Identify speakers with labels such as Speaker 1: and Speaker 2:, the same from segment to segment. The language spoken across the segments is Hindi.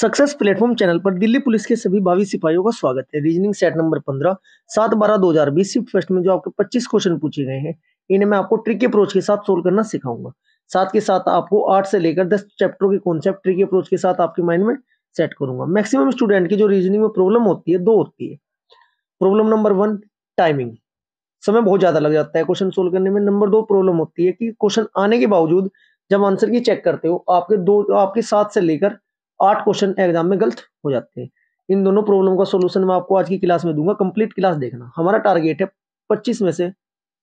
Speaker 1: सक्सेस प्लेटफॉर्म चैनल पर दिल्ली पुलिस के सभी भावी सिपाहियों का स्वागत है रीजनिंग सेट नंबर पंद्रह सात बारह दो हजार बीस शिफ्ट फर्स्ट में जो आपके पच्चीस क्वेश्चन पूछे गए हैं इन्हें मैं आपको ट्रिक अप्रोच के साथ सोल्व करना सिखाऊंगा साथ के साथ आपको आठ से लेकर दस चैप्टरों के कॉन्सेप्ट ट्रिक अप्रोच के साथ आपके माइंड में सेट करूंगा मैक्सिमम स्टूडेंट की जो रीजनिंग में प्रॉब्लम होती है दो होती है प्रॉब्लम नंबर वन टाइमिंग समय बहुत ज्यादा लग जाता है क्वेश्चन सोल्व करने में नंबर दो प्रॉब्लम होती है कि क्वेश्चन आने के बावजूद जब आंसर की चेक करते हो आपके दो आपके सात से लेकर आठ क्वेश्चन एग्जाम में गलत हो जाते हैं इन दोनों प्रॉब्लम का सोल्यूशन मैं आपको आज की क्लास में दूंगा कंप्लीट क्लास देखना हमारा टारगेट है पच्चीस में से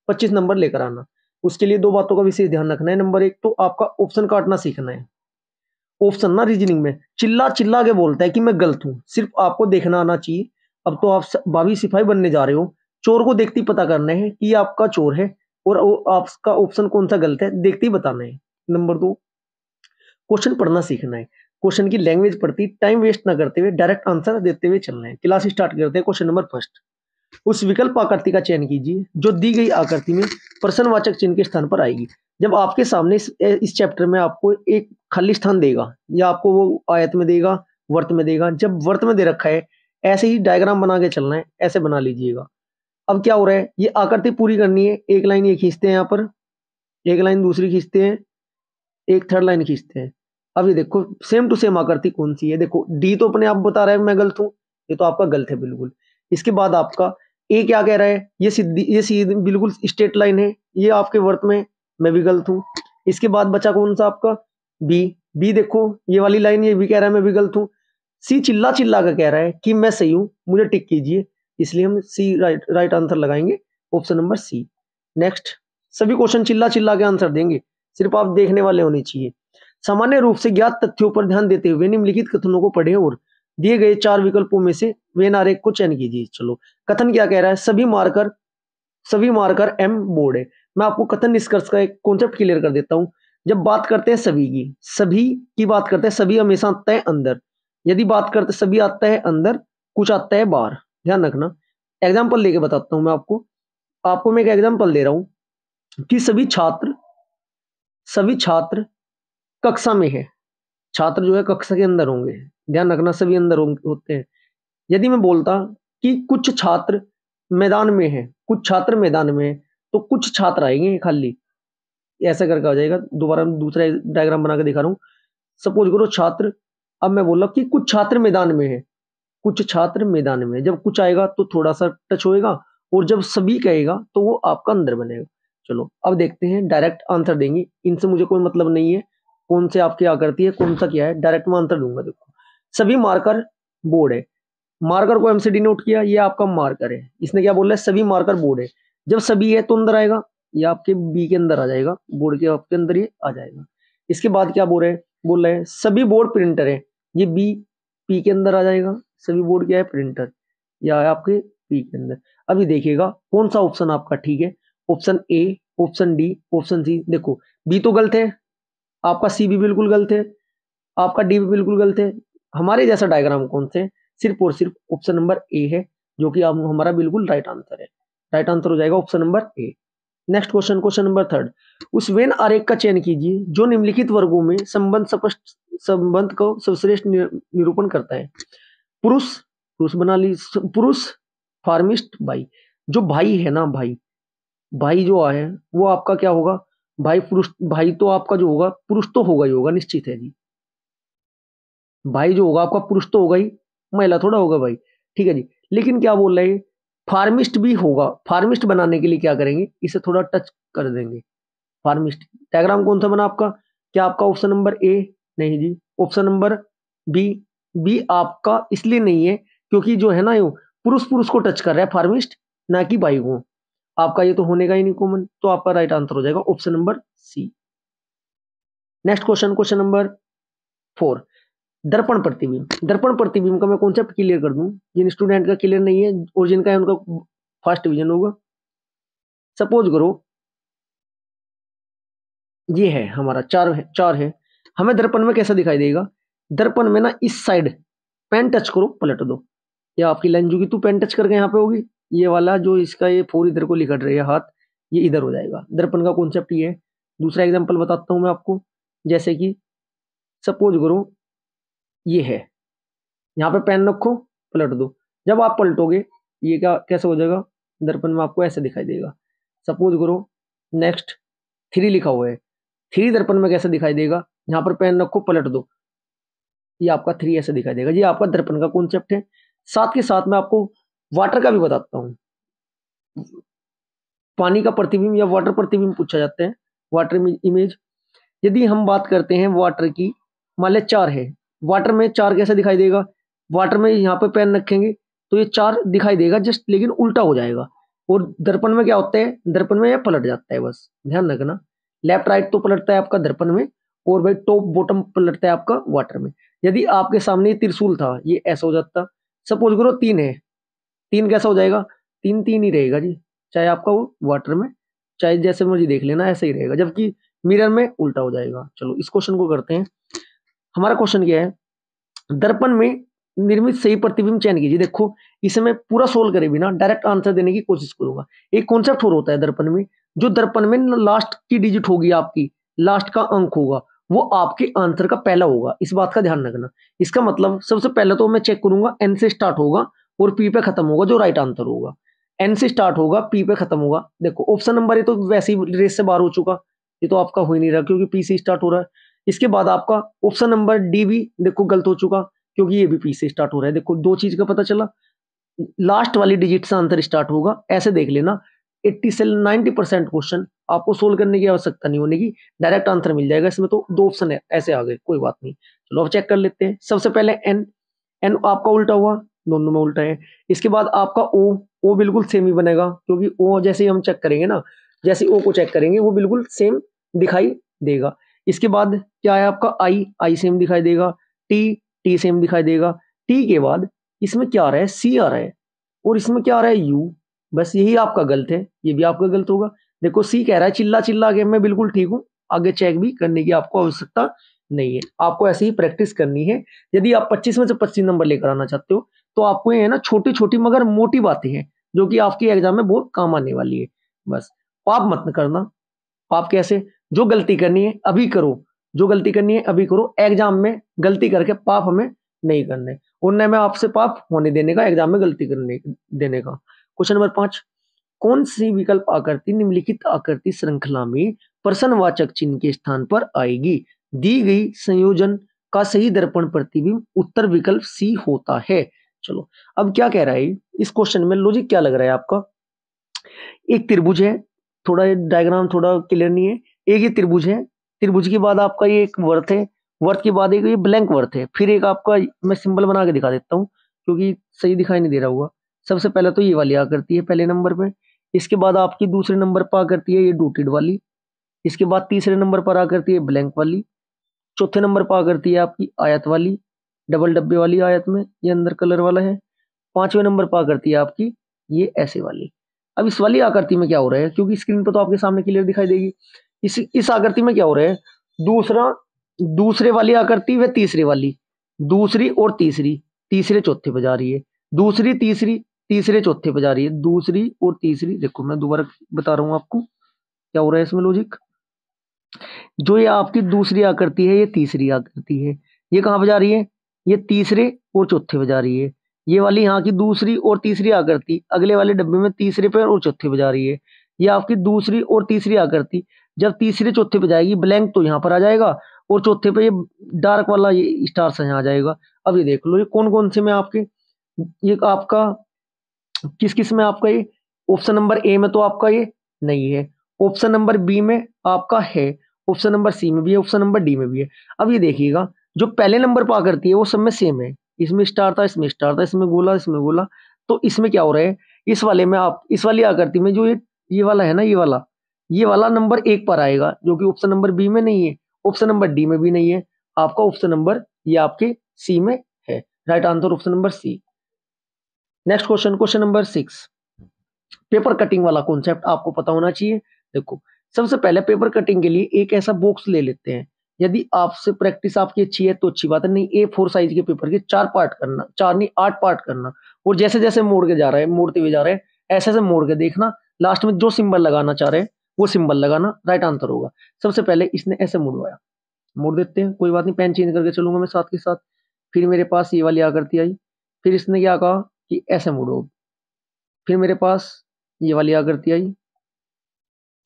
Speaker 1: पच्चीस नंबर लेकर आना उसके लिए दो बातों का विशेष ध्यान रखना है नंबर एक तो आपका ऑप्शन काटना सीखना है ऑप्शन ना रीजनिंग में चिल्ला चिल्ला के बोलता है कि मैं गलत हूँ सिर्फ आपको देखना आना चाहिए अब तो आप बाबी सिपाही बनने जा रहे हो चोर को देखते ही पता करना है कि आपका चोर है और आपका ऑप्शन कौन सा गलत है देखते ही बताना है नंबर दो क्वेश्चन पढ़ना सीखना है क्वेश्चन की लैंग्वेज पढ़ती टाइम वेस्ट ना करते हुए डायरेक्ट आंसर देते हुए चल रहे हैं क्लास स्टार्ट करते हैं क्वेश्चन नंबर फर्स्ट उस विकल्प आकृति का चयन कीजिए जो दी गई आकृति में प्रश्नवाचक चिन्ह के स्थान पर आएगी जब आपके सामने इस, इस चैप्टर में आपको एक खाली स्थान देगा या आपको वो आयत में देगा वर्त में देगा जब वर्त में दे रखा है ऐसे ही डायग्राम बना के चलना है ऐसे बना लीजिएगा अब क्या हो रहा है ये आकृति पूरी करनी है एक लाइन ये खींचते हैं यहाँ पर एक लाइन दूसरी खींचते हैं एक थर्ड लाइन खींचते हैं अब ये देखो सेम टू सेम आकृति कौन सी है देखो डी तो अपने आप बता रहा है मैं गलत हूँ ये तो आपका गलत है बिल्कुल इसके बाद आपका ए क्या कह रहा है ये सीधी ये सीधी बिल्कुल स्ट्रेट लाइन है ये आपके वर्त में मैं भी गलत हूँ इसके बाद बचा कौन सा आपका बी बी देखो ये वाली लाइन ये भी कह रहा है मैं भी गलत हूँ सी चिल्ला चिल्ला का कह रहा है कि मैं सही हूँ मुझे टिक कीजिए इसलिए हम सी राइट राइट आंसर लगाएंगे ऑप्शन नंबर सी नेक्स्ट सभी क्वेश्चन चिल्ला चिल्ला के आंसर देंगे सिर्फ आप देखने वाले होने चाहिए सामान्य रूप से ज्ञात तथ्यों पर ध्यान देते हुए निम्नलिखित कथनों को पढ़े और दिए गए चार विकल्पों में से वे नारे को चयन कीजिए चलो कथन क्या कह रहा है सभी मार्कर सभी मार्कर एम बोर्ड है मैं आपको कथन निष्कर्ष का एक कॉन्सेप्ट क्लियर कर देता हूँ जब बात करते हैं सभी की सभी की बात करते हैं सभी हमेशा आता है अंदर यदि बात करते सभी आता है अंदर कुछ आता है बाहर ध्यान रखना एग्जाम्पल लेके बताता हूँ मैं आपको आपको मैं एक एग्जाम्पल दे रहा हूँ कि सभी छात्र सभी छात्र कक्षा में है छात्र जो है कक्षा के अंदर होंगे ध्यान रखना सभी अंदर होते हैं यदि मैं बोलता कि कुछ छात्र मैदान में है कुछ छात्र मैदान में है तो कुछ छात्र आएंगे खाली ऐसा करके आ जाएगा दोबारा दूसरा डायग्राम बना के दिखा रहा हूँ सपोज करो छात्र अब मैं बोला कि कुछ छात्र मैदान में है कुछ छात्र मैदान में जब कुछ आएगा तो थोड़ा सा टच होएगा और जब सभी कहेगा तो वो आपका अंदर बनेगा चलो अब देखते हैं डायरेक्ट आंसर देंगे इनसे मुझे कोई मतलब नहीं है कौन से आपकी आकृति है कौन सा क्या है डायरेक्ट मैं आंसर दूंगा देखो सभी मार्कर बोर्ड है मार्कर को एमसे डिनोट किया ये आपका मार्कर है इसने क्या बोला है सभी मार्कर बोर्ड है जब सभी है तो अंदर आएगा ये आपके बी के अंदर आ जाएगा बोर्ड के आपके अंदर ही आ जाएगा इसके बाद क्या बोल रहे हैं बोल रहे हैं सभी बोर्ड प्रिंटर है ये बी पी के अंदर आ जाएगा सभी बोर्ड क्या है प्रिंटर या है आपके पी के अंदर अभी देखिएगा कौन सा ऑप्शन आपका ठीक है option A option D option C देखो बी तो गलत है आपका सी भी बिल्कुल गलत है आपका डी भी बिल्कुल गलत है हमारे जैसा डायग्राम कौन से सिर्फ और सिर्फ ऑप्शन नंबर ए है जो कि आप हमारा बिल्कुल राइट आंसर है राइट आंसर हो जाएगा option number A next question question number third उस वेन आरेख का चयन कीजिए जो निम्नलिखित वर्गों में संबंध स्पष्ट संबंध को सर्वश्रेष्ठ निरूपण करता है पुरुष पुरुष बना ली पुरुष फार्मिस्ट भाई जो भाई है ना भाई भाई जो आए वो आपका क्या होगा भाई पुरुष भाई तो आपका जो होगा पुरुष तो होगा ही होगा निश्चित है जी भाई जो होगा आपका पुरुष तो होगा ही महिला थोड़ा होगा भाई ठीक है जी लेकिन क्या बोल रहे हैं फार्मिस्ट भी होगा फार्मिस्ट बनाने के लिए क्या करेंगे इसे थोड़ा टच कर देंगे फार्मिस्ट डायग्राम कौन सा बना आपका क्या आपका ऑप्शन नंबर ए नहीं जी ऑप्शन नंबर बी बी आपका इसलिए नहीं है क्योंकि जो है ना यू पुरुष पुरुष को टच कर रहा है फार्मिस्ट ना कि भाई को आपका ये तो होने का ही नहीं कॉमन तो आपका राइट आंसर हो जाएगा option number C next question question number four दर्पण प्रतिबिंब दर्पण प्रतिबिंब का मैं कॉन्सेप्ट क्लियर कर दूं जिन स्टूडेंट का क्लियर नहीं है और जिनका है उनका फर्स्ट डिविजन होगा सपोज करो ये है हमारा चार है चार है हमें दर्पण में कैसा दिखाई देगा दर्पण में ना इस साइड पेन टच करो पलट दो या आपकी लाइन जुगी तू पेन टच करके यहाँ पे होगी ये वाला जो इसका ये फोर इधर को लिखट रही है हाथ ये इधर हो जाएगा दर्पण का कॉन्सेप्ट ये है दूसरा एग्जाम्पल बताता हूँ मैं आपको जैसे कि सपोज करो ये है यहाँ पे पेन रखो पलट दो जब आप पलटोगे ये क्या कैसे हो जाएगा दर्पण में आपको ऐसे दिखाई देगा सपोज करो नेक्स्ट थ्री लिखा हुआ है थ्री दर्पण में कैसे दिखाई देगा यहाँ पर पेन रखो पलट दो ये आपका थ्री ऐसे दिखाई देगा ये आपका दर्पण का कॉन्सेप्ट है साथ के साथ में आपको वाटर का भी बताता हूँ पानी का प्रतिबिंब या वाटर प्रतिबिंब पूछा जाता है वाटर इमेज यदि हम बात करते हैं वाटर की मान लिया चार है वाटर में चार कैसे दिखाई देगा वाटर में यहाँ पे पेन रखेंगे तो ये चार दिखाई देगा जस्ट लेकिन उल्टा हो जाएगा और दर्पण में क्या होता है दर्पण में यह पलट जाता है बस ध्यान रखना लेफ्ट राइट तो पलटता है आपका दर्पण में और भाई टॉप बॉटम पलटता है आपका वाटर में यदि आपके सामने त्रिशूल था ये ऐसा हो जाता सपोज करो तीन है तीन कैसा हो जाएगा तीन तीन ही रहेगा जी चाहे आपका वो वाटर में चाहे जैसे मुझे देख लेना ऐसा ही रहेगा जबकि मिरर में उल्टा हो जाएगा चलो इस क्वेश्चन को करते हैं हमारा क्वेश्चन क्या है दर्पण में निर्मित सही प्रतिबिंब चयन कीजिए देखो इसे मैं पूरा सोल्व करे बिना डायरेक्ट आंसर देने की कोशिश करूंगा एक कॉन्सेप्ट और होता है दर्पण में जो दर्पण में लास्ट की डिजिट होगी आपकी लास्ट का अंक होगा वो आपके आंसर का पहला होगा इस बात का ध्यान रखना इसका मतलब सबसे पहले तो मैं चेक करूंगा एन से स्टार्ट होगा और पी पे खत्म होगा जो राइट आंसर होगा एन से स्टार्ट होगा पी पे खत्म होगा देखो ऑप्शन नंबर ये तो वैसे ही रेस से बाहर हो चुका ये तो आपका हो ही नहीं रहा क्योंकि पी से स्टार्ट हो रहा है इसके बाद आपका ऑप्शन नंबर डी भी देखो गलत हो चुका क्योंकि ये भी पी से स्टार्ट हो रहा है देखो दो चीज का पता चला लास्ट वाली डिजिट से आंसर स्टार्ट होगा ऐसे देख लेना 80 से 90 परसेंट क्वेश्चन आपको सोल्व करने की आवश्यकता नहीं होने की डायरेक्ट आंसर मिल जाएगा इसमें तो दो ऑप्शन है ऐसे आ गए कोई बात नहीं चलो अब चेक कर लेते हैं सबसे पहले एन एन आपका उल्टा हुआ दोनों में उल्टा है इसके बाद आपका ओ ओ बिल्कुल सेम ही बनेगा क्योंकि ओ जैसे हम चेक करेंगे ना जैसे ओ को चेक करेंगे वो बिल्कुल सेम दिखाई देगा इसके बाद क्या है आपका आई आई सेम दिखाई देगा टी टी सेम दिखाई देगा टी के बाद इसमें क्या आ रहा है सी आ रहा है और इसमें क्या आ रहा है यू बस यही आपका गलत है ये भी आपका गलत होगा देखो सी कह रहा है चिल्ला चिल्ला के मैं बिल्कुल ठीक हूँ आगे चेक भी करने की आपको आवश्यकता नहीं है आपको ऐसे ही प्रैक्टिस करनी है यदि आप 25 में से 25 नंबर लेकर आना चाहते हो तो आपको ये है ना छोटी छोटी मगर मोटी बातें हैं जो कि आपकी एग्जाम में बहुत काम आने वाली है बस पाप मत करना पाप कैसे जो गलती करनी है अभी करो जो गलती करनी है अभी करो एग्जाम में गलती करके पाप हमें नहीं करने और मैं आपसे पाप होने देने का एग्जाम में गलती करने देने का क्वेश्चन नंबर पांच कौन सी विकल्प आकृति निम्नलिखित आकृति श्रृंखला में प्रसन्नवाचक चिन्ह के स्थान पर आएगी दी गई संयोजन का सही दर्पण प्रतिबिंब उत्तर विकल्प सी होता है चलो अब क्या कह रहा है इस क्वेश्चन में लॉजिक क्या लग रहा है आपका एक त्रिभुज है थोड़ा डायग्राम थोड़ा क्लियर नहीं है एक ही त्रिभुज है त्रिभुज के बाद आपका ये एक वर्थ है वर्थ के बाद एक ये ब्लैंक वर्थ है फिर एक आपका मैं सिंबल बना के दिखा देता हूँ क्योंकि सही दिखाई नहीं दे रहा हुआ सबसे पहले तो ये वाली आ करती है पहले नंबर पर इसके बाद आपकी दूसरे नंबर पर आ करती है ये डोटेड वाली इसके बाद तीसरे नंबर पर आ करती है ब्लैंक वाली चौथे नंबर पर आ करती है आपकी आयत वाली डबल डब्बे वाली आयत में ये अंदर कलर वाला है पांचवें नंबर पर आकृति है आपकी ये ऐसे वाली अब इस वाली आकृति में क्या हो रहा है क्योंकि स्क्रीन पर तो आपके सामने क्लियर दिखाई देगी इस इस आकृति में क्या हो रहा है दूसरा दूसरे वाली आकृति व तीसरे वाली दूसरी और तीसरी तीसरे चौथे पर जा रही है दूसरी तीसरी तीसरे चौथे पर जा रही है दूसरी और तीसरी देखो मैं दोबारा बता रहा हूं आपको क्या हो रहा है इसमें लॉजिक जो ये आपकी दूसरी आकृति है ये तीसरी आकृति है ये कहाँ पर जा रही है ये तीसरे और चौथे पे जा रही है ये वाली यहाँ की दूसरी और तीसरी आकृति अगले वाले डब्बे में तीसरे पे और चौथे पे जा रही है ये आपकी दूसरी और तीसरी आकृति जब तीसरे चौथे पे जाएगी ब्लैंक तो यहाँ पर आ जाएगा और चौथे पे ये डार्क वाला ये स्टार सा यहाँ आ जाएगा अब ये देख लो ये कौन कौन से में आपके ये आपका किस किस में आपका ये ऑप्शन नंबर ए में तो आपका ये नहीं है ऑप्शन नंबर बी में आपका है ऑप्शन नंबर सी में भी है ऑप्शन नंबर डी में भी है अब ये देखिएगा जो पहले नंबर पर आकर है वो सब में सेम है इसमें स्टार था इसमें स्टार था इसमें गोला इसमें गोला तो इसमें क्या हो रहा है इस वाले में आप इस वाली आकृति में जो ये ये वाला है ना ये वाला ये वाला नंबर एक पर आएगा जो कि ऑप्शन नंबर बी में नहीं है ऑप्शन नंबर डी में भी नहीं है आपका ऑप्शन नंबर ये आपके सी में है right answer option number C next question question number six paper cutting वाला कॉन्सेप्ट आपको पता होना चाहिए देखो सबसे पहले पेपर कटिंग के लिए एक ऐसा बॉक्स ले लेते हैं यदि आपसे प्रैक्टिस आपकी अच्छी है तो अच्छी बात है नहीं ए फोर साइज के पेपर के चार पार्ट करना चार नहीं आठ पार्ट करना और जैसे जैसे मोड़ के जा रहे हैं मोड़ते हुए जा रहे हैं ऐसे ऐसे मोड़ के देखना लास्ट में जो सिंबल लगाना चाह रहे हैं वो सिंबल लगाना राइट आंसर होगा सबसे पहले इसने ऐसे मुड़वाया मोड़ देते हैं कोई बात नहीं पेन चेंज करके चलूंगा मैं साथ के साथ फिर मेरे पास ये वाली आकृति आई फिर इसने क्या कहा कि ऐसे मुड़ो फिर मेरे पास ये वाली आकृति आई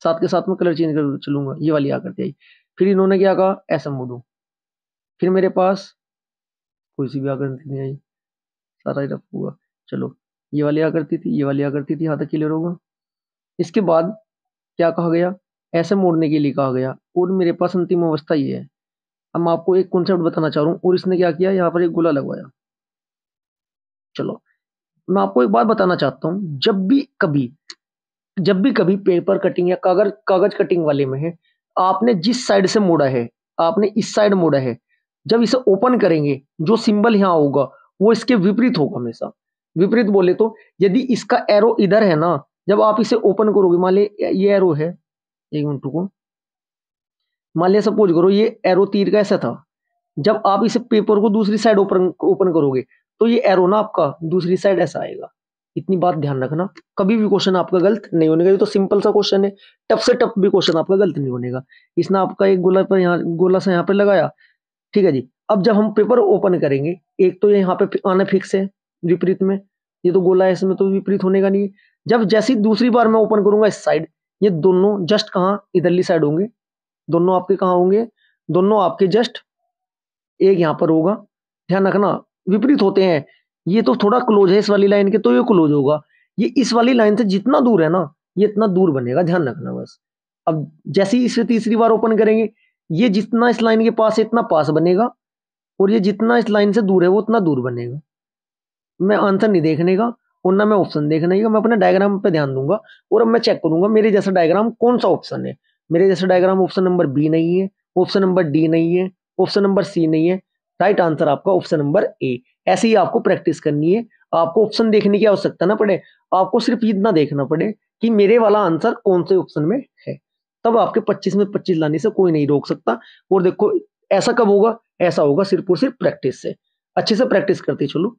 Speaker 1: साथ के साथ में कलर चेंज कर चलूंगा ये वाली आकृति आई फिर इन्होंने क्या कहा ऐसा मोडू फिर मेरे पास कोई सी भी आकृति नहीं आई सारा ही रफ हुआ चलो ये वाली आकृति थी ये वाली आकृति थी यहाँ तक क्लियर होगा इसके बाद क्या कहा गया ऐसे मोड़ने के लिए कहा गया और मेरे पास अंतिम अवस्था ये है अब मैं आपको एक कॉन्सेप्ट बताना चाह रहा हूँ और इसने क्या किया यहाँ पर एक गोला लगवाया चलो मैं आपको एक बात बताना चाहता हूँ जब भी कभी जब भी कभी पेपर कटिंग या कागज कागज कटिंग वाले में है आपने जिस साइड से मोड़ा है आपने इस साइड मोड़ा है जब इसे ओपन करेंगे जो सिंबल यहाँ होगा वो इसके विपरीत होगा हमेशा विपरीत बोले तो यदि इसका एरो इधर है ना जब आप इसे ओपन करोगे मान लिया ये एरो है एक मिनट को मान लिया सपोज करो ये एरो तीर का ऐसा था जब आप इसे पेपर को दूसरी साइड ओपन ओपन करोगे तो ये एरो ना आपका दूसरी साइड ऐसा आएगा इतनी बात ध्यान रखना कभी भी क्वेश्चन आपका गलत नहीं होने का ये तो सिंपल सा क्वेश्चन है टफ से टफ भी क्वेश्चन आपका गलत नहीं होने का इसने आपका एक गोला पर यहाँ गोला सा यहाँ पर लगाया ठीक है जी अब जब हम पेपर ओपन करेंगे एक तो ये यहाँ पे आने फिक्स है विपरीत में ये तो गोला है इसमें तो विपरीत होने का नहीं है जब जैसी दूसरी बार मैं ओपन करूंगा इस साइड ये दोनों जस्ट कहाँ इधरली साइड होंगे दोनों आपके कहाँ होंगे दोनों आपके जस्ट एक यहाँ पर होगा ध्यान रखना विपरीत होते हैं ये तो थोड़ा क्लोज है इस वाली लाइन के तो ये क्लोज होगा ये इस वाली लाइन से जितना दूर है ना ये इतना दूर बनेगा ध्यान रखना बस अब जैसे ही इसे तीसरी बार ओपन करेंगे ये जितना इस लाइन के पास है इतना पास बनेगा और ये जितना इस लाइन से दूर है वो उतना दूर बनेगा मैं आंसर नहीं देखने का और ना मैं ऑप्शन देखने का मैं अपने डायग्राम पर ध्यान दूंगा और अब मैं चेक करूंगा मेरे जैसा डायग्राम कौन सा ऑप्शन है मेरे जैसा डायग्राम ऑप्शन नंबर बी नहीं है ऑप्शन नंबर डी नहीं है ऑप्शन नंबर सी नहीं है राइट आंसर आपका ऑप्शन नंबर ए ऐसे ही आपको प्रैक्टिस करनी है आपको ऑप्शन देखने की आवश्यकता ना पड़े आपको सिर्फ इतना देखना पड़े कि मेरे वाला आंसर कौन से ऑप्शन में है तब आपके 25 में 25 लाने से कोई नहीं रोक सकता और देखो ऐसा कब होगा ऐसा होगा सिर्फ और सिर्फ प्रैक्टिस से अच्छे से प्रैक्टिस करते चलो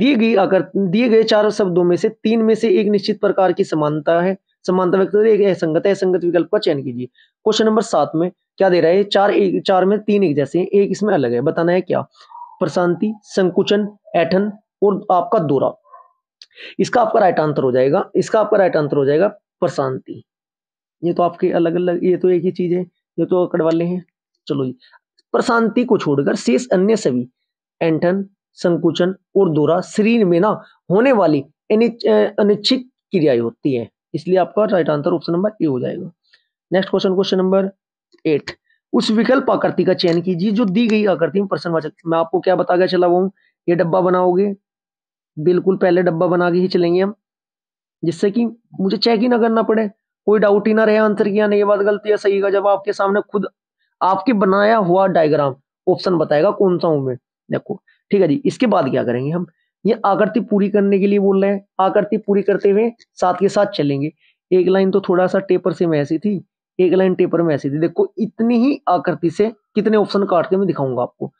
Speaker 1: दिए गई अगर दिए गए चार शब्दों में से तीन में से एक निश्चित प्रकार की समानता है समानता व्यक्त एक असंगत है असंगत विकल्प का चयन कीजिए क्वेश्चन नंबर सात में क्या दे रहा है चार एक चार में तीन एक जैसे हैं एक इसमें अलग है बताना है क्या प्रशांति संकुचन ऐठन और आपका दौरा इसका आपका राइट आंसर हो जाएगा इसका आपका राइट आंसर हो जाएगा प्रशांति ये तो आपके अलग अलग ये तो एक ही चीज है ये तो अकड़ वाले हैं चलो जी प्रशांति को छोड़कर शेष अन्य सभी एंठन संकुचन और दौरा शरीर में ना होने वाली अनिच्छित क्रियाएं होती है इसलिए आपका right answer option number A हो जाएगा next question question number eight उस विकल्प आकृति का चयन कीजिए जो दी गई आकृति में प्रश्नवाचक मैं आपको क्या बता गया चला हुआ ये डब्बा बनाओगे बिल्कुल पहले डब्बा बना के ही चलेंगे हम जिससे कि मुझे चेक ही ना करना पड़े कोई डाउट ही ना रहे आंसर की आने के बाद गलती या सही का जब आपके सामने खुद आपके बनाया हुआ डायग्राम ऑप्शन बताएगा कौन सा हूं मैं देखो ठीक है जी इसके बाद क्या करेंगे हम ये आकृति पूरी करने के लिए बोल रहे हैं आकृति पूरी करते हुए साथ के साथ चलेंगे एक लाइन तो थोड़ा सा टेपर से मैं ऐसी थी एक लाइन टेपर में ऐसी थी देखो इतनी ही आकृति से कितने ऑप्शन काट के दिखाऊंगा आपको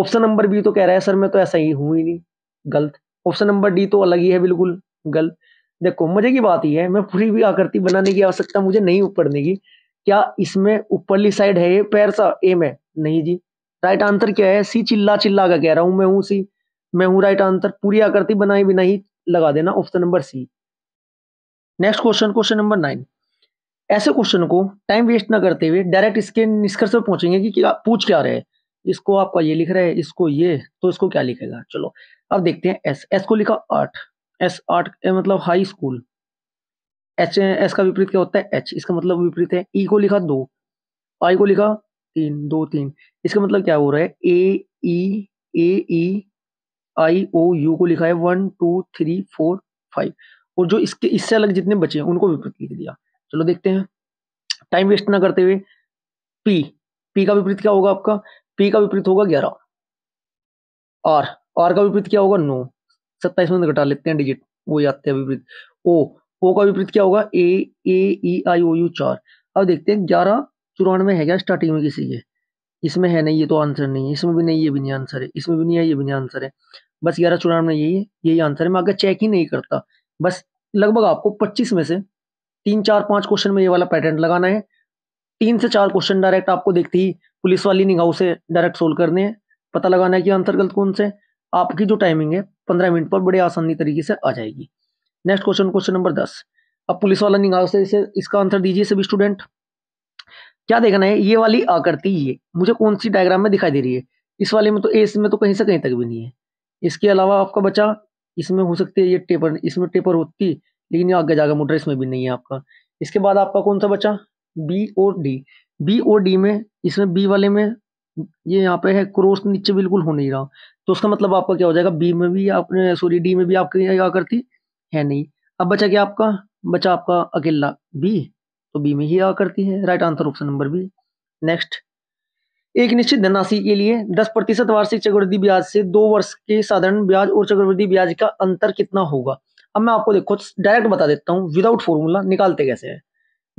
Speaker 1: ऑप्शन नंबर बी तो कह रहा है सर मैं तो ऐसा ही हूं ही नहीं गलत ऑप्शन नंबर डी तो अलग ही है बिल्कुल गलत देखो मजे की बात ही है मैं पूरी भी आकृति बनाने की आवश्यकता मुझे नहीं पड़ने की क्या इसमें ऊपरली साइड है ये पैर सा ए में नहीं जी राइट आंसर क्या है सी चिल्ला चिल्ला का कह रहा हूं मैं हूं सी मैं हूं राइट आंसर पूरी आकृति बनाए बिना ही लगा देना option number C next question question number nine ऐसे क्वेश्चन को टाइम वेस्ट ना करते हुए डायरेक्ट इसके निष्कर्ष पर पहुंचेंगे कि क्या पूछ क्या रहे हैं इसको आपका ये लिख रहा है इसको ये तो इसको क्या लिखेगा चलो अब देखते हैं एस एस को लिखा आर्ट एस आर्ट मतलब हाई स्कूल एच एस का विपरीत क्या होता है एच इसका मतलब विपरीत है ई e को लिखा दो आई को लिखा तीन दो तीन इसका मतलब क्या हो रहा है ए ई ए ई आई ओ यू को लिखा है one two three four five और जो इसके इससे अलग जितने बचे हैं उनको विपरीत लिख दिया चलो देखते हैं टाइम वेस्ट ना करते हुए पी पी का विपरीत क्या होगा आपका पी का विपरीत होगा ग्यारह आर आर का विपरीत क्या होगा नौ सत्ताईस में घटा लेते हैं डिजिट वो आते हैं विपरीत ओ ओ का विपरीत क्या होगा ए ए ई आई ओ यू चार अब देखते हैं ग्यारह चौरानवे है क्या स्टार्टिंग में किसी के इसमें है नहीं ये तो आंसर नहीं है इसमें भी नहीं ये भी नहीं आंसर है इसमें भी नहीं है ये भी नहीं आंसर है बस ग्यारह चौरानवे यही है यही आंसर है मैं आगे चेक ही नहीं करता बस लगभग आपको पच्चीस में से तीन चार पांच क्वेश्चन में ये वाला पैटर्न लगाना है तीन से चार क्वेश्चन डायरेक्ट आपको देखते ही पुलिस वाली निगाह से डायरेक्ट सोल्व करने हैं पता लगाना है कि आंसर गलत कौन से आपकी जो टाइमिंग है पंद्रह मिनट पर बड़े आसानी तरीके से आ जाएगी नेक्स्ट क्वेश्चन क्वेश्चन नंबर दस अब पुलिस वाला निगाह से इसे इसका आंसर दीजिए सभी स्टूडेंट क्या देखना है ये वाली आकृति ये मुझे कौन सी डायग्राम में दिखाई दे रही है इस वाले में तो ए इसमें तो कहीं से कहीं तक भी नहीं है इसके अलावा आपका बचा इसमें हो सकती है ये टेपर इसमें टेपर होती लेकिन ये आगे जाकर मोटर इसमें भी नहीं है आपका इसके बाद आपका कौन सा बचा बी और डी बी और डी में इसमें बी वाले में ये यहाँ पे है क्रॉस नीचे बिल्कुल हो नहीं रहा तो उसका मतलब आपका क्या हो जाएगा बी में भी आपने सॉरी डी में भी आपकी आकृति है नहीं अब बचा क्या आपका बचा आपका अकेला बी तो बी में ही आ करती है right answer option number B next एक निश्चित धनराशि के लिए दस प्रतिशत वार्षिक चक्रवृद्धि ब्याज से दो वर्ष के साधारण ब्याज और चक्रवृद्धि ब्याज का अंतर कितना होगा अब मैं आपको देखो डायरेक्ट बता देता हूँ विदाउट फॉर्मूला निकालते कैसे है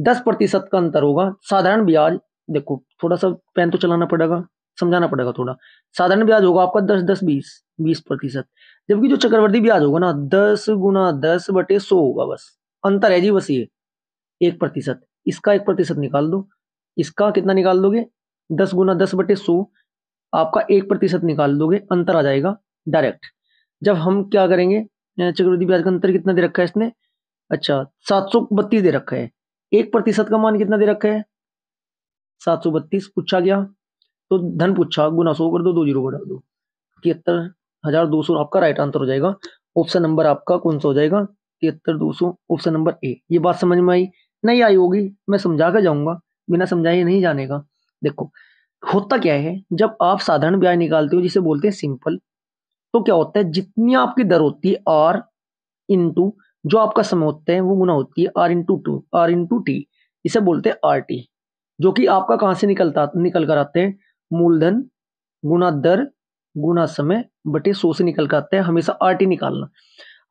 Speaker 1: दस प्रतिशत का अंतर होगा साधारण ब्याज देखो थोड़ा सा पेन तो चलाना पड़ेगा समझाना पड़ेगा थोड़ा साधारण ब्याज होगा आपका दस दस बीस बीस प्रतिशत जबकि जो चक्रवर्ती ब्याज होगा ना दस गुना दस बटे सो होगा बस अंतर है जी बस ये एक प्रतिशत इसका एक प्रतिशत निकाल दो इसका कितना निकाल दोगे दस गुना दस बटे सौ आपका एक प्रतिशत निकाल दोगे अंतर आ जाएगा डायरेक्ट जब हम क्या करेंगे चक्रवृद्धि ब्याज का अंतर कितना दे रखा है इसने अच्छा सात सौ बत्तीस दे रखा है एक प्रतिशत का मान कितना दे रखा है सात सौ बत्तीस पूछा गया तो धन पूछा गुना सौ कर दो दो जीरो बढ़ा दो तिहत्तर हजार दो सौ आपका राइट आंसर हो जाएगा ऑप्शन नंबर आपका कौन सा हो जाएगा तिहत्तर दो सौ ऑप्शन नंबर ए ये बात समझ में आई नहीं आई होगी मैं समझा कर जाऊंगा बिना समझाए नहीं जाने का देखो होता क्या है जब आप साधारण ब्याज निकालते हो जिसे बोलते हैं सिंपल तो क्या होता है जितनी आपकी दर होती है आर इंटू जो आपका समय होता है वो गुना होती है R into two R into T इसे बोलते हैं आर टी जो कि आपका कहाँ से निकलता निकल कर आते हैं मूलधन गुना दर गुना समय बटे सौ से निकल कर आते हैं हमेशा आर टी निकालना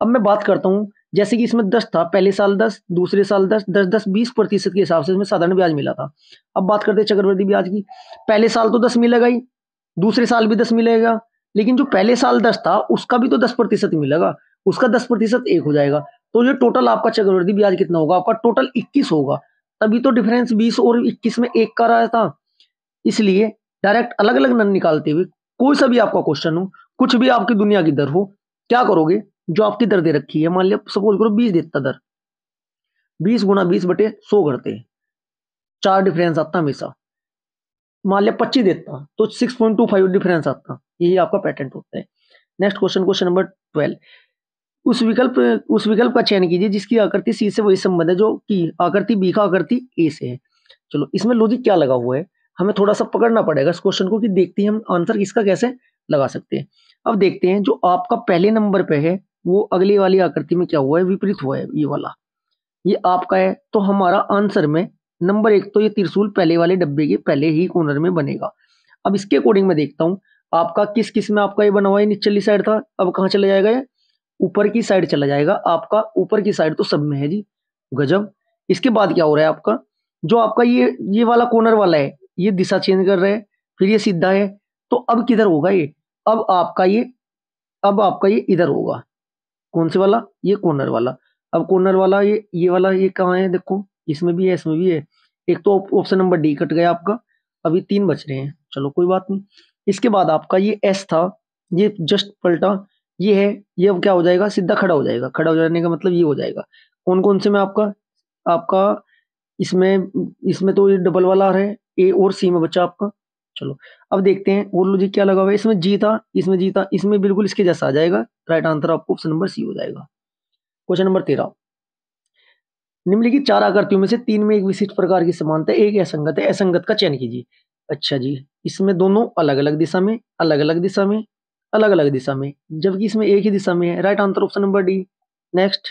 Speaker 1: अब मैं बात करता हूँ जैसे कि इसमें दस था पहले साल दस दूसरे साल दस दस दस बीस प्रतिशत के हिसाब से इसमें साधारण ब्याज मिला था अब बात करते हैं चक्रवृद्धि ब्याज की पहले साल तो दस मिलेगा ही दूसरे साल भी दस मिलेगा लेकिन जो पहले साल दस था उसका भी तो दस प्रतिशत मिलेगा उसका दस प्रतिशत एक हो जाएगा तो ये टोटल आपका चक्रवृद्धि ब्याज कितना होगा आपका टोटल इक्कीस होगा तभी तो डिफरेंस बीस और इक्कीस में एक का रहा था इसलिए डायरेक्ट अलग अलग नन निकालते हुए कोई सा भी आपका क्वेश्चन हो कुछ भी आपकी दुनिया की दर हो क्या करोगे जो आपकी दर दे रखी है मान लिया सपोज करो बीस देता दर बीस गुना बीस बटे सौ करते हैं चार डिफरेंस आता हमेशा मान लिया पच्चीस देता तो six point two five difference आता यही आपका पेटेंट होता है next question question number twelve उस विकल्प उस विकल्प का चयन कीजिए जिसकी आकृति सी से वही संबंध है जो की आकृति बी का आकृति ए से है चलो इसमें लॉजिक क्या लगा हुआ है हमें थोड़ा सा पकड़ना पड़ेगा इस क्वेश्चन को कि देखते हैं हम आंसर किसका कैसे लगा सकते हैं अब देखते हैं जो आपका पहले नंबर पे है वो अगली वाली आकृति में क्या हुआ है विपरीत हुआ है ये वाला ये आपका है तो हमारा आंसर में नंबर एक तो ये त्रिशूल पहले वाले डब्बे के पहले ही कॉर्नर में बनेगा अब इसके अकॉर्डिंग में देखता हूँ आपका किस किस में आपका ये बना हुआ है निचली साइड था अब कहाँ चला जाएगा ये ऊपर की साइड चला जाएगा आपका ऊपर की साइड तो सब में है जी गजब इसके बाद क्या हो रहा है आपका जो आपका ये ये वाला कॉर्नर वाला है ये दिशा चेंज कर रहा है फिर ये सीधा है तो अब किधर होगा ये अब आपका ये अब आपका ये इधर होगा कौन से वाला ये कॉर्नर वाला अब कॉर्नर वाला ये ये वाला ये कहाँ है देखो इसमें भी है इसमें भी है एक तो ऑप्शन नंबर डी कट गया आपका अभी तीन बच रहे हैं चलो कोई बात नहीं इसके बाद आपका ये एस था ये जस्ट पलटा ये है ये अब क्या हो जाएगा सीधा खड़ा हो जाएगा खड़ा हो जाने का मतलब ये हो जाएगा कौन कौन से में आपका आपका इसमें इसमें तो ये डबल वाला आ रहा है ए और सी में बचा आपका चलो अब देखते हैं और लॉजिक क्या लगा हुआ है इसमें जीता इसमें जीता इसमें बिल्कुल इसके जैसा आ जाएगा राइट आंसर आपको ऑप्शन नंबर सी हो जाएगा क्वेश्चन नंबर तेरह निम्नलिखित चार आकृतियों में से तीन में एक विशिष्ट प्रकार की समानता एक असंगत है असंगत का चयन कीजिए अच्छा जी इसमें दोनों अलग अलग दिशा में अलग अलग दिशा में अलग अलग दिशा में जबकि इसमें एक ही दिशा में है right answer option number D next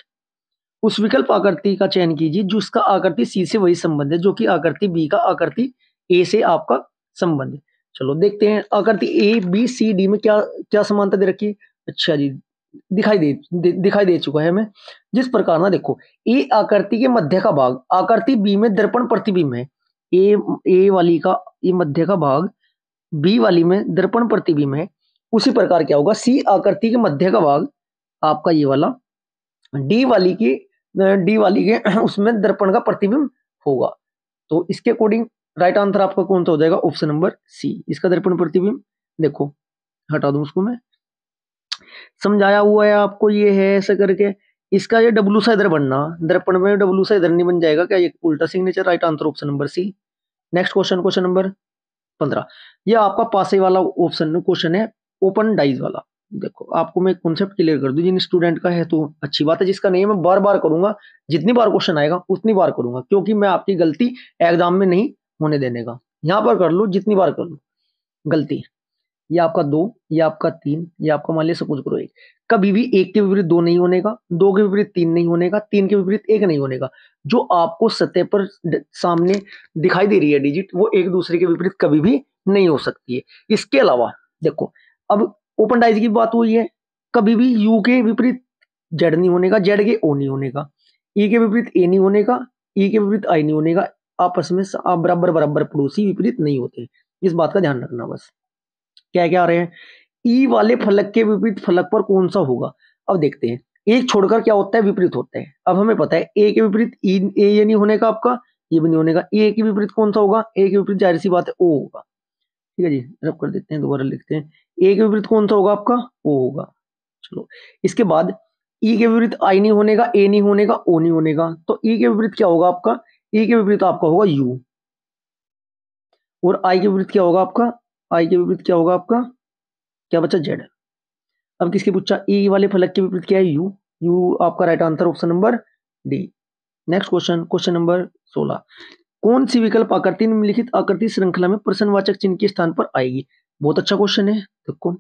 Speaker 1: उस विकल्प आकृति का चयन कीजिए जिसका आकृति सी से वही संबंध है जो कि आकृति बी का आकृति ए से आपका संबंध चलो देखते हैं आकृति ए बी सी डी में क्या क्या समानता दे रखी है अच्छा जी दिखाई दे, दे दिखाई दे चुका है हमें जिस प्रकार ना देखो ए आकृति के मध्य का भाग आकृति बी में दर्पण प्रतिबिंब है ए ए वाली का ये मध्य का भाग बी वाली में दर्पण प्रतिबिंब है उसी प्रकार क्या होगा सी आकृति के मध्य का भाग आपका ये वाला डी वाली की डी वाली के उसमें दर्पण का प्रतिबिंब होगा तो इसके अकॉर्डिंग राइट आंसर आपका कौन सा हो जाएगा ऑप्शन नंबर सी इसका दर्पण प्रतिबिंब देखो हटा दू उसको मैं समझाया हुआ है आपको ये है ऐसा करके इसका ये डब्लू सा इधर बनना दर्पण में डब्लू सा इधर नहीं बन जाएगा क्या ये उल्टा signature right answer option number C next question question number पंद्रह ये आपका पासे वाला ऑप्शन क्वेश्चन है ओपन डाइज वाला देखो आपको मैं कॉन्सेप्ट क्लियर कर दूं जिन स्टूडेंट का है तो अच्छी बात है जिसका नहीं है मैं बार बार करूंगा जितनी बार क्वेश्चन आएगा उतनी बार करूंगा क्योंकि मैं आपकी गलती एग्जाम में नहीं होने देने का यहाँ पर कर लो जितनी बार कर लो गलती ये आपका दो ये आपका तीन ये आपका मान लिया सपोज करो एक कभी भी एक के विपरीत दो नहीं होने का दो के विपरीत तीन नहीं होने का तीन के विपरीत एक नहीं होने का जो आपको सतह पर सामने दिखाई दे रही है डिजिट वो एक दूसरे के विपरीत कभी भी नहीं हो सकती है इसके अलावा देखो अब ओपन डाइज की बात हुई है कभी भी यू के विपरीत जेड नहीं होने का जेड के ओ नहीं होने का ई e के विपरीत ए नहीं होने का ई e के विपरीत आई नहीं होने का आपस में बराबर बराबर पड़ोसी विपरीत नहीं होते इस बात का ध्यान रखना बस क्या क्या आ रहे हैं ई वाले फलक के विपरीत फलक पर कौन सा होगा अब देखते हैं एक छोड़कर क्या होता है विपरीत होता है अब हमें पता है ए के विपरीत ई ए ये नहीं होने का आपका ये भी नहीं होने का ए के विपरीत कौन सा होगा ए के विपरीत जाहिर सी बात है ओ होगा ठीक है जी रब कर देते हैं दोबारा लिखते हैं ए के विपरीत कौन सा होगा आपका ओ होगा चलो इसके बाद ई के विपरीत आई नहीं होने का ए नहीं होने का ओ नहीं होने का तो ई के विपरीत क्या होगा आपका ई e के विपरीत आपका होगा यू और आई के विपरीत क्या होगा आपका आई के विपरीत क्या होगा आपका क्या बच्चा जेड अब किसके पूछा ई e वाले फलक के विपरीत क्या है यू यू आपका right answer option number D next question question number सोलह कौन सी विकल्प आकृति निम्नलिखित आकृति श्रृंखला में प्रश्नवाचक चिन्ह के स्थान पर आएगी बहुत अच्छा क्वेश्चन है देखो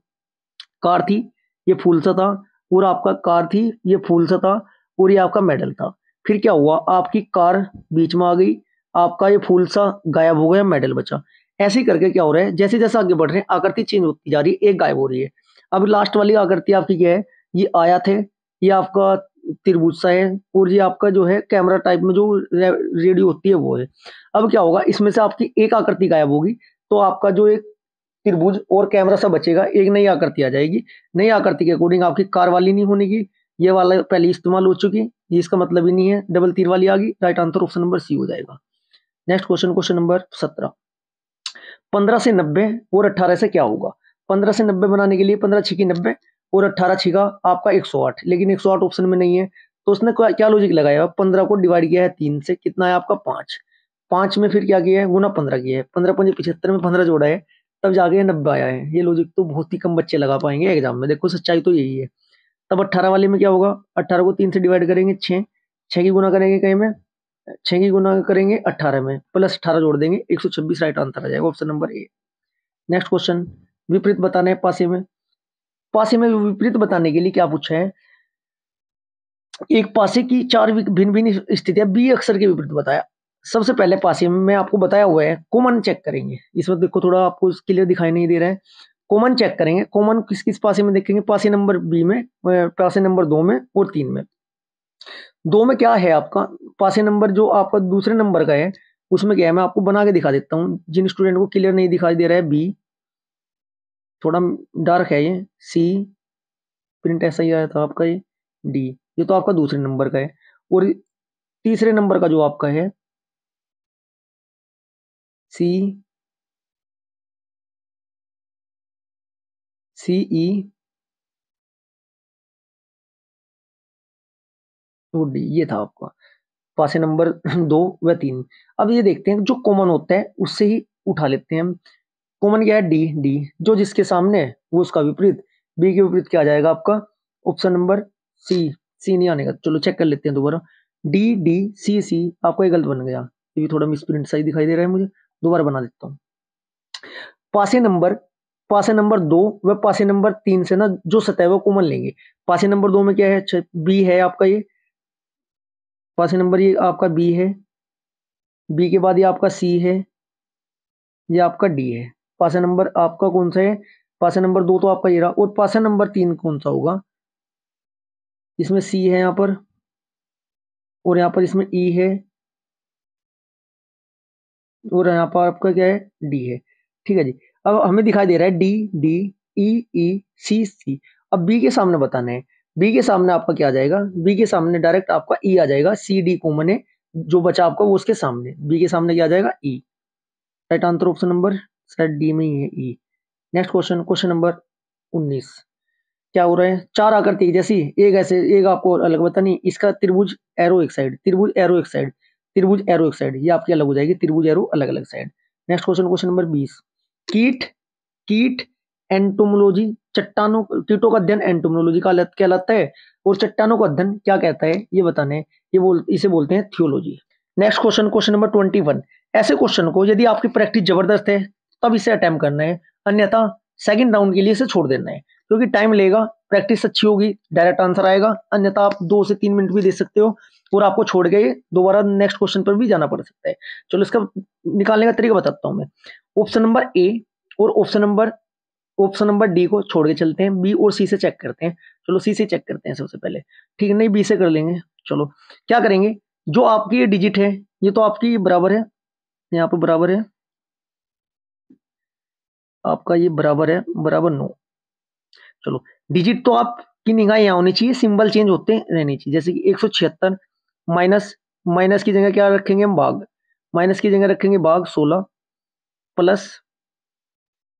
Speaker 1: कार थी ये फूल सा था और आपका कार थी ये फूल सा था और ये आपका मेडल था फिर क्या हुआ आपकी कार बीच में आ गई आपका ये फूल सा गायब हो गया मेडल बचा ऐसे करके क्या हो रहा है जैसे जैसे आगे बढ़ रहे हैं आकृति चेंज होती जा रही है एक गायब हो रही है अब लास्ट वाली आकृति आपकी क्या है ये आया थे ये आपका त्रिभुज सा है और ये आपका जो है कैमरा टाइप में जो रेडियो होती है वो है अब क्या होगा इसमें से आपकी एक आकृति गायब होगी तो आपका जो एक त्रिभुज और कैमरा सा बचेगा एक नई आकृति आ जाएगी नई आकृति के अकॉर्डिंग आपकी कार वाली नहीं होने की ये वाला पहले इस्तेमाल हो चुकी ये इसका मतलब ही नहीं है डबल तीर वाली आ गई right answer option number C हो जाएगा नेक्स्ट क्वेश्चन क्वेश्चन नंबर सत्रह पंद्रह से नब्बे और अट्ठारह से क्या होगा पंद्रह से नब्बे बनाने के लिए पंद्रह छिकी नब्बे और अट्ठारह छिका आपका एक सौ आठ लेकिन एक सौ आठ ऑप्शन में नहीं है तो उसने क्या लॉजिक लगाया पंद्रह को डिवाइड किया है तीन से कितना है आपका पांच पांच में फिर क्या किया है गुना पंद्रह किया है पंद्रह पंजे पिछहत्तर में पंद्रह जोड़ा है तब जाके नब्बे आया है ये लॉजिक तो बहुत ही कम बच्चे लगा पाएंगे एग्जाम में देखो सच्चाई तो यही है तब अट्ठारह वाले में क्या होगा अट्ठारह को तीन से डिवाइड करेंगे छः छः की गुना करेंगे कहीं में छः की गुना करेंगे अट्ठारह में प्लस अट्ठारह जोड़ देंगे एक सौ छब्बीस राइट आंसर आ जाएगा option number A next question विपरीत बताने हैं पासे में पासे में विपरीत बताने के लिए क्या पूछा है एक पासे की चार भिन्न भिन्न स्थितियां बी अक्षर के विपरीत बताया सबसे पहले पासे में मैं आपको बताया हुआ है कॉमन चेक करेंगे इसमें देखो थोड़ा आपको क्लियर दिखाई नहीं दे रहा है कॉमन चेक करेंगे कॉमन किस किस पासे में देखेंगे पासे नंबर बी में पासे नंबर दो में और तीन में दो में क्या है आपका पासे नंबर जो आपका दूसरे नंबर का है उसमें क्या है मैं आपको बना के दिखा देता हूँ जिन स्टूडेंट को क्लियर नहीं दिखाई दे रहा है बी थोड़ा डार्क है ये सी प्रिंट ऐसा ही आया था आपका ये डी ये तो आपका दूसरे नंबर का है और तीसरे नंबर का जो आपका है सी सी ई टू डी ये था आपका पासे नंबर दो व तीन अब ये देखते हैं जो कॉमन होता है उससे ही उठा लेते हैं हम कॉमन क्या है डी डी जो जिसके सामने है वो उसका विपरीत बी के विपरीत क्या आ जाएगा आपका ऑप्शन नंबर सी सी नहीं आने का चलो चेक कर लेते हैं दोबारा डी डी सी सी आपका ये गलत बन गया ये थोड़ा मिसप्रिंट सही दिखाई दे रहा है मुझे दोबारा बना देता हूँ पासे नंबर पासे नंबर दो व पासे नंबर तीन से ना जो सतह है वो कॉमन लेंगे पासे नंबर दो में क्या है बी है आपका ये पासे नंबर ये आपका बी है बी के बाद ये आपका सी है ये आपका डी है पासे नंबर आपका कौन सा है पासे नंबर दो तो आपका ये रहा और पासे नंबर तीन कौन सा होगा इसमें सी है यहाँ पर और यहाँ पर इसमें ई e है और यहाँ पर आपका क्या है डी है ठीक है जी अब हमें दिखाई दे रहा है डी डी ई ई सी सी अब बी के सामने बताना है बी के सामने आपका क्या आ जाएगा बी के सामने डायरेक्ट आपका ई e आ जाएगा सी डी कॉमन है जो बचा आपका वो उसके सामने बी के सामने क्या आ जाएगा E right answer option number set D में ही है E next question question number उन्नीस क्या हो रहा है चार आकृति जैसी एक ऐसे एक आपको अलग बता नहीं इसका त्रिभुज एरो एक साइड त्रिभुज एरो एक साइड त्रिभुज एरो एक साइड ये आपकी अलग हो जाएगी त्रिभुज एरो अलग अलग side next question question number बीस कीट कीट एंटोमोलॉजी चट्टानों कीटों का अध्ययन एंटोमोलॉजी का कहलाता है और चट्टानों का अध्ययन क्या कहता है ये बताने ये बोल इसे बोलते हैं theology next question question number twenty one ऐसे क्वेश्चन को यदि आपकी प्रैक्टिस जबरदस्त है तब इसे अटैम्प करना है अन्यथा सेकंड राउंड के लिए इसे छोड़ देना है क्योंकि टाइम लेगा प्रैक्टिस अच्छी होगी डायरेक्ट आंसर आएगा अन्यथा आप दो से तीन मिनट भी दे सकते हो और आपको छोड़ के दोबारा नेक्स्ट क्वेश्चन पर भी जाना पड़ सकता है चलो इसका निकालने का तरीका बताता हूँ मैं ऑप्शन नंबर ए और option number option number D को छोड़ के चलते हैं बी और सी से चेक करते हैं चलो सी से चेक करते हैं सबसे पहले ठीक है नहीं बी से कर लेंगे चलो क्या करेंगे जो आपकी ये डिजिट है ये तो आपकी बराबर है यहाँ पर बराबर है आपका ये बराबर है बराबर नो चलो डिजिट तो आप की निगाह यहाँ होनी चाहिए सिंबल चेंज होते रहने चाहिए जैसे कि एक सौ छिहत्तर माइनस माइनस की जगह क्या रखेंगे हम भाग माइनस की जगह रखेंगे भाग सोलह प्लस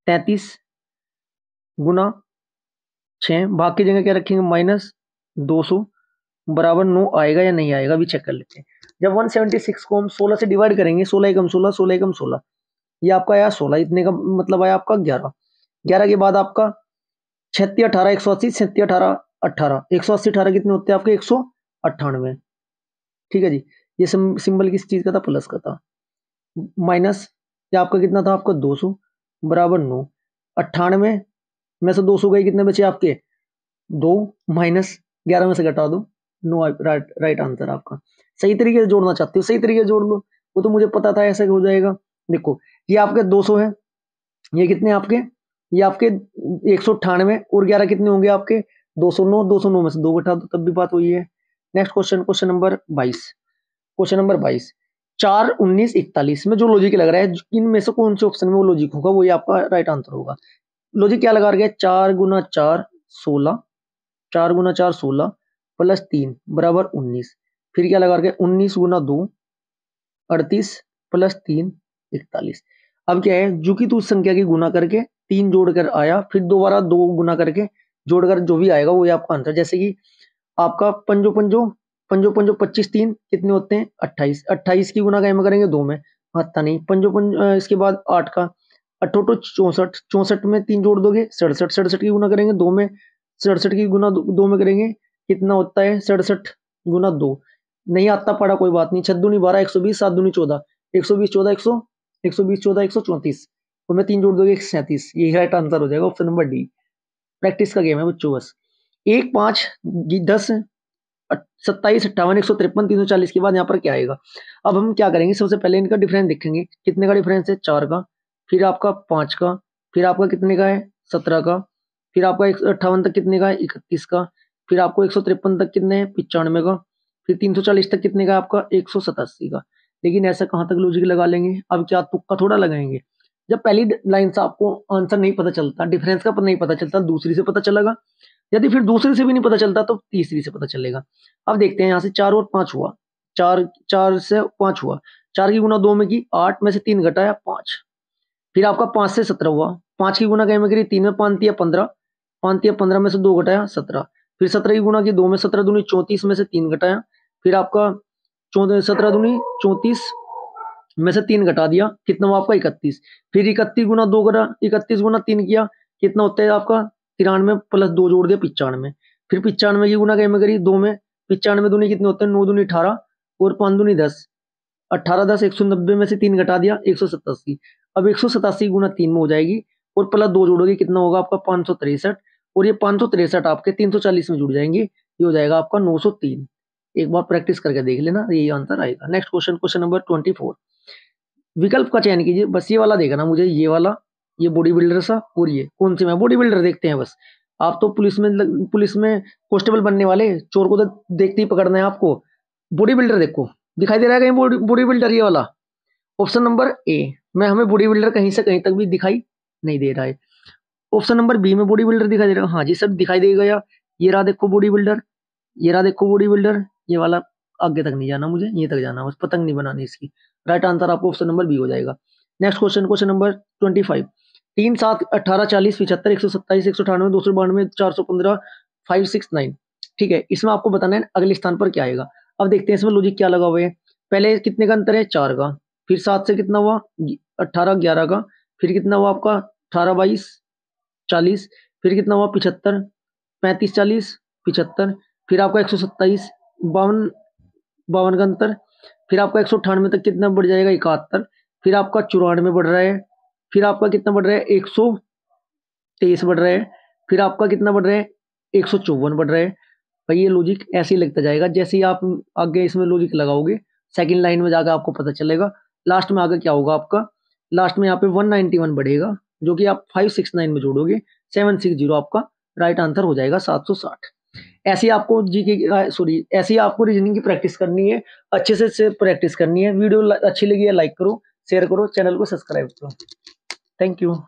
Speaker 1: तैतीस गुना छः बाकी जगह क्या रखेंगे माइनस दो सौ बराबर नो आएगा या नहीं आएगा भी चेक कर लेते हैं जब 176 को हम 16 से डिवाइड करेंगे 16 एकम 16 सोलह एकम 16 ये आपका आया 16 इतने का मतलब आया आपका 11 11 के बाद आपका छत्तीस अठारह एक सौ अस्सी छत्तीस अठारह अठारह एक सौ अस्सी अठारह कितने होते हैं आपके एक सौ अट्ठानवे ठीक है जी ये सिंबल किस चीज़ का था प्लस का था माइनस या आपका कितना था आपका दो सौ बराबर नौ अट्ठानवे में से दो सौ गए कितने बचे आपके दो माइनस ग्यारह में से घटा दो नो राइट राइट आंसर आपका सही तरीके से जोड़ना चाहते हो सही तरीके से जोड़ लो वो तो मुझे पता था ऐसा हो जाएगा देखो ये आपके सौ है ये कितने आपके ये आपके एक सौ अट्ठानवे और ग्यारह कितने होंगे आपके 209 नौ में से दो घटा दो तब भी बात हुई है नेक्स्ट क्वेश्चन क्वेश्चन नंबर बाईस क्वेश्चन नंबर बाईस चार उन्नीस इकतालीस में जो लॉजिक लग रहा है इनमें से कौन से ऑप्शन में वो लॉजिक होगा वही आपका राइट आंसर होगा लॉजिक क्या लगा रखा है चार गुना चार सोलह चार गुना चार सोलह प्लस तीन बराबर उन्नीस फिर क्या लगा रखा है उन्नीस गुना दो अड़तीस प्लस तीन इकतालीस अब क्या है जो कि तू संख्या की गुना करके तीन जोड़कर आया फिर दोबारा दो गुना करके जोड़कर जो भी आएगा वही आपका आंसर जैसे कि आपका पंजो पंजो पंजो पंजो पच्चीस तीन कितने होते हैं अट्ठाईस अट्ठाईस की गुना कैम करेंगे दो में आता नहीं पंजो पंज इसके बाद आठ का अठोटो चौंसठ चौंसठ में तीन जोड़ दोगे सड़सठ सड़सठ की गुना करेंगे दो में सड़सठ की गुना दो में करेंगे कितना होता है सड़सठ गुना दो नहीं आता पड़ा कोई बात नहीं छत नहीं बारह एक सौ बीस सात दूनी चौदह एक सौ बीस चौदह एक सौ एक सौ बीस चौदह एक सौ चौंतीस में तीन जोड़ दोगे एक सैंतीस यही राइट आंसर हो जाएगा ऑप्शन नंबर डी प्रैक्टिस का गेम है बच्चों बस एक पाँच दस सत्ताईस अट्ठावन एक सौ तिरपन तीन सौ चालीस के बाद यहाँ पर क्या आएगा अब हम क्या करेंगे सबसे पहले इनका डिफरेंस देखेंगे कितने का डिफरेंस है चार का फिर आपका पाँच का फिर आपका कितने का है सत्रह का फिर आपका एक अट्ठावन तक कितने का है इकतीस का फिर आपको एक सौ तिरपन तक कितने हैं पचानवे का फिर तीन सौ चालीस तक कितने का आपका एक सौ सतासी का लेकिन ऐसा कहाँ तक लॉजिक लगा लेंगे अब क्या तुक्का थोड़ा लगाएंगे जब पहली लाइन से आपको आंसर नहीं पता चलता डिफरेंस का नहीं पता चलता दूसरी से पता चलेगा यदि फिर दूसरे से भी नहीं पता चलता तो तीसरी से पता चलेगा अब देखते हैं यहाँ से चार और पांच हुआ चार चार से पांच हुआ चार की गुना दो में की आठ में से तीन घटाया पांच फिर आपका पांच से सत्रह हुआ पांच की गुना कहीं में करी तीन में पानती है पंद्रह पानती है पंद्रह में से दो घटाया सत्रह फिर सत्रह की गुना की दो में सत्रह दूनी चौंतीस में से तीन घटाया फिर आपका सत्रह दूनी चौंतीस में से तीन घटा दिया कितना हुआ आपका इकतीस फिर इकतीस गुना दो करा इकतीस गुना तीन किया कितना होता है आपका तिरानवे प्लस दो जोड़ दिया पिचानवे फिर पिचानवे की गुना कैसे करी दो में पिचानवे दूनी कितने होते हैं नौ दूनी अठारह और पाँच दूनी दस अट्ठारह दस एक सौ नब्बे में से तीन घटा दिया एक सौ सतासी अब एक सौ सतासी गुना तीन में हो जाएगी और प्लस दो जोड़ोगे कितना होगा आपका पाँच सौ तिरसठ और ये पाँच सौ तिरसठ आपके तीन सौ चालीस में जुड़ जाएंगे ये हो जाएगा आपका नौ सौ तीन एक बार प्रैक्टिस करके देख लेना यही आंसर आएगा next question question number twenty four विकल्प का चयन कीजिए बस ये वाला देखना मुझे ये वाला ये बॉडी बिल्डर सा और ये कौन से में बॉडी बिल्डर देखते हैं बस आप तो पुलिस में पुलिस में कॉन्स्टेबल बनने वाले चोर को तो देखते ही पकड़ना है आपको बॉडी बिल्डर देखो दिखाई दे रहा है कहीं बॉडी बिल्डर ये वाला ऑप्शन नंबर ए मैं हमें बॉडी बिल्डर कहीं से कहीं तक भी दिखाई नहीं दे रहा है ऑप्शन नंबर बी में बॉडी बिल्डर दिखाई दे रहा है हाँ जी सब दिखाई दे गया ये रहा देखो बॉडी बिल्डर ये रहा देखो बॉडी बिल्डर ये वाला आगे तक नहीं जाना मुझे ये तक जाना बस पतंग नहीं बनानी इसकी राइट आंसर आपको ऑप्शन नंबर बी हो जाएगा next question question number twenty five तीन सात अठारह चालीस पिछहत्तर एक सौ सत्ताईस एक सौ अठानवे दो सौ बानवे चार सौ पंद्रह फाइव सिक्स नाइन ठीक है इसमें आपको बताना है अगले स्थान पर क्या आएगा अब देखते हैं इसमें लॉजिक क्या लगा हुआ है पहले कितने का अंतर है चार का फिर सात से कितना हुआ अट्ठारह ग्यारह का फिर कितना हुआ आपका अठारह बाईस चालीस फिर कितना हुआ पिछहत्तर पैंतीस चालीस पिछहत्तर फिर आपका एक सौ सत्ताईस बावन बावन का अंतर फिर आपका एक सौ अठानवे तक कितना बढ़ जाएगा इकहत्तर फिर आपका चौरानवे बढ़ रहा है फिर आपका कितना बढ़ रहा है एक सौ तेईस बढ़ रहा है फिर आपका कितना बढ़ रहा है एक सौ चौवन बढ़ रहा है भाई ये लॉजिक ऐसे ही लगता जाएगा जैसे ही आप आगे इसमें लॉजिक लगाओगे सेकंड लाइन में जाकर आपको पता चलेगा लास्ट में आगे क्या होगा आपका लास्ट में यहाँ पे 191 बढ़ेगा जो कि आप 569 में जोड़ोगे 760 आपका राइट आंसर हो जाएगा 760 ऐसे आपको जी की सॉरी ऐसे ही आपको रीजनिंग की प्रैक्टिस करनी है अच्छे से प्रैक्टिस करनी है वीडियो अच्छी लगी है लाइक करो शेयर करो चैनल को सब्सक्राइब करो Thank you.